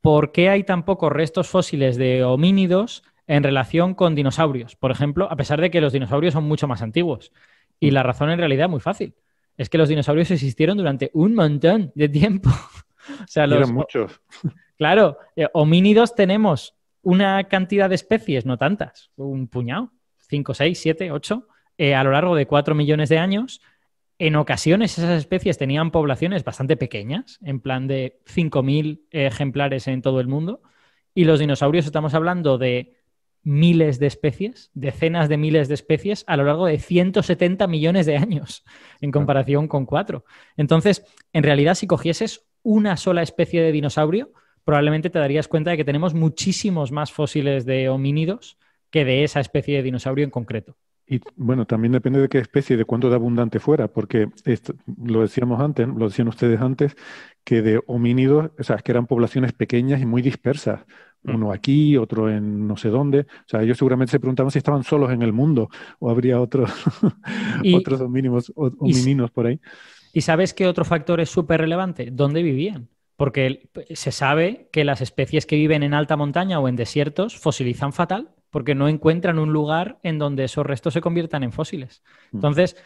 por qué hay tan pocos restos fósiles de homínidos en relación con dinosaurios, por ejemplo, a pesar de que los dinosaurios son mucho más antiguos. Y la razón en realidad es muy fácil. Es que los dinosaurios existieron durante un montón de tiempo. o sea, los... Claro, eh, homínidos tenemos una cantidad de especies, no tantas, un puñado, 5, 6, 7, 8, a lo largo de 4 millones de años en ocasiones esas especies tenían poblaciones bastante pequeñas, en plan de 5.000 ejemplares en todo el mundo, y los dinosaurios estamos hablando de miles de especies, decenas de miles de especies a lo largo de 170 millones de años en comparación con cuatro. Entonces, en realidad, si cogieses una sola especie de dinosaurio, probablemente te darías cuenta de que tenemos muchísimos más fósiles de homínidos que de esa especie de dinosaurio en concreto. Y bueno, también depende de qué especie y de cuánto de abundante fuera, porque esto, lo decíamos antes, lo decían ustedes antes, que de homínidos, o sea, que eran poblaciones pequeñas y muy dispersas, mm. uno aquí, otro en no sé dónde. O sea, ellos seguramente se preguntaban si estaban solos en el mundo o habría otros, otros homínimos, homininos por ahí. ¿Y sabes qué otro factor es súper relevante? ¿Dónde vivían? Porque se sabe que las especies que viven en alta montaña o en desiertos fosilizan fatal porque no encuentran un lugar en donde esos restos se conviertan en fósiles. Mm. Entonces,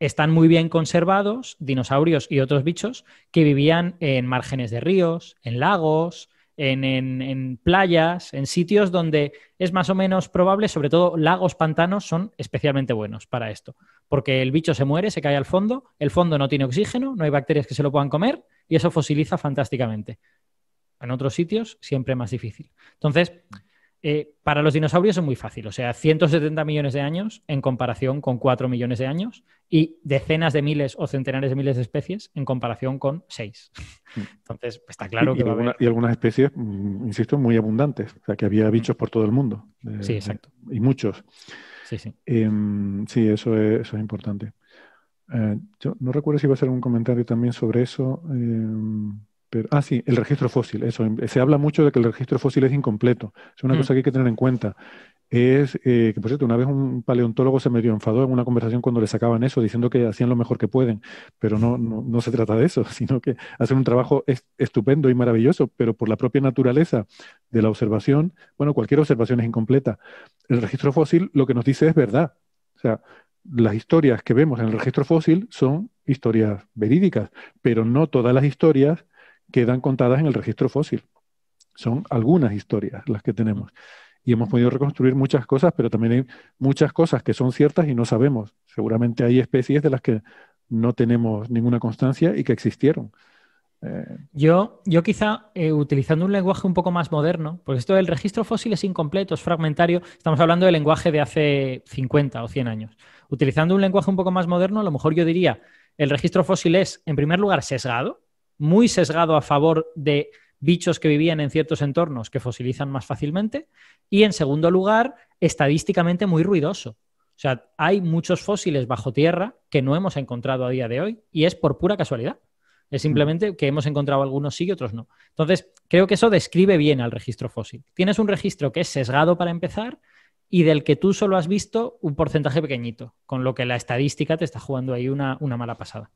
están muy bien conservados dinosaurios y otros bichos que vivían en márgenes de ríos, en lagos, en, playas, en sitios donde es más o menos probable, sobre todo lagos, pantanos, son especialmente buenos para esto, porque el bicho se muere, se cae al fondo, el fondo no tiene oxígeno, no hay bacterias que se lo puedan comer y eso fosiliza fantásticamente. En otros sitios siempre más difícil. Entonces, eh, para los dinosaurios es muy fácil, o sea, 170 millones de años en comparación con 4 millones de años y decenas de miles o centenares de miles de especies en comparación con 6. Mm. Entonces, pues está claro que... Y, algunas especies, mm, insisto, muy abundantes, o sea, que había mm. bichos por todo el mundo. sí, exacto. y muchos. Sí, sí. Em, sí, eso es, eso es importante. Eh, yo no recuerdo si iba a hacer un comentario también sobre eso. Em, ah, sí, el registro fósil, eso. Em, se habla mucho de que el registro fósil es incompleto. Es una mm. cosa que hay que tener en cuenta. Es eh, que, por cierto, una vez un paleontólogo se medio enfadó en una conversación cuando le sacaban eso, diciendo que hacían lo mejor que pueden. Pero no, no, no se trata de eso, sino que hacen un trabajo estupendo y maravilloso, pero por la propia naturaleza de la observación, bueno, cualquier observación es incompleta. El registro fósil lo que nos dice es verdad. O sea, las historias que vemos en el registro fósil son historias verídicas, pero no todas las historias quedan contadas en el registro fósil. Son algunas historias las que tenemos. Y hemos podido reconstruir muchas cosas, pero también hay muchas cosas que son ciertas y no sabemos. Seguramente hay especies de las que no tenemos ninguna constancia y que existieron. Eh, yo, yo quizá eh, utilizando un lenguaje un poco más moderno, porque esto del registro fósil es incompleto, es fragmentario, estamos hablando del lenguaje de hace 50 o 100 años. Utilizando un lenguaje un poco más moderno, a lo mejor yo diría, el registro fósil es, en primer lugar, sesgado, muy sesgado a favor de bichos que vivían en ciertos entornos que fosilizan más fácilmente. Y en segundo lugar, estadísticamente muy ruidoso. O sea, hay muchos fósiles bajo tierra que no hemos encontrado a día de hoy y es por pura casualidad. Es simplemente que hemos encontrado algunos sí y otros no. Entonces, creo que eso describe bien al registro fósil. Tienes un registro que es sesgado para empezar y del que tú solo has visto un porcentaje pequeñito, con lo que la estadística te está jugando ahí una, una mala pasada.